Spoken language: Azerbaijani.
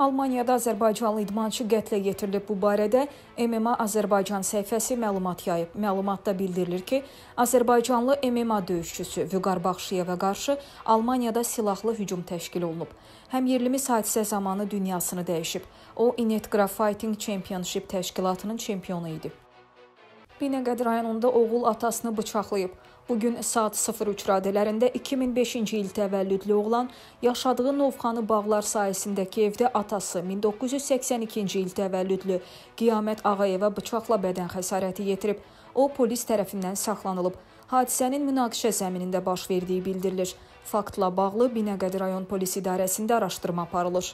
Almaniyada azərbaycanlı idmançı qətlə yetirilib. Bu barədə MMA Azərbaycan səhifəsi məlumat yayıb. Məlumatda bildirilir ki, azərbaycanlı MMA döyüşçüsü Vüqar Baxşıyevə qarşı Almaniyada silahlı hücum təşkil olunub. Həmyerlimiz hadisə zamanı dünyasını dəyişib. O, Inet Grafighting Championship təşkilatının çempionu idi. Binəqəd rayonunda oğul atasını bıçaqlayıb. Bu gün saat 03 radələrində 2005-ci il təvəllüdlü oğlan yaşadığı Novxanı bağlar sayəsindəki evdə atası 1982-ci il təvəllüdlü Qiyamət Ağayeva bıçaqla bədən xəsarəti yetirib. O polis tərəfindən saxlanılıb. Hadisənin münaqişə zəminində baş verdiyi bildirilir. Faktla bağlı Binəqəd rayon polis idarəsində araşdırma aparılır.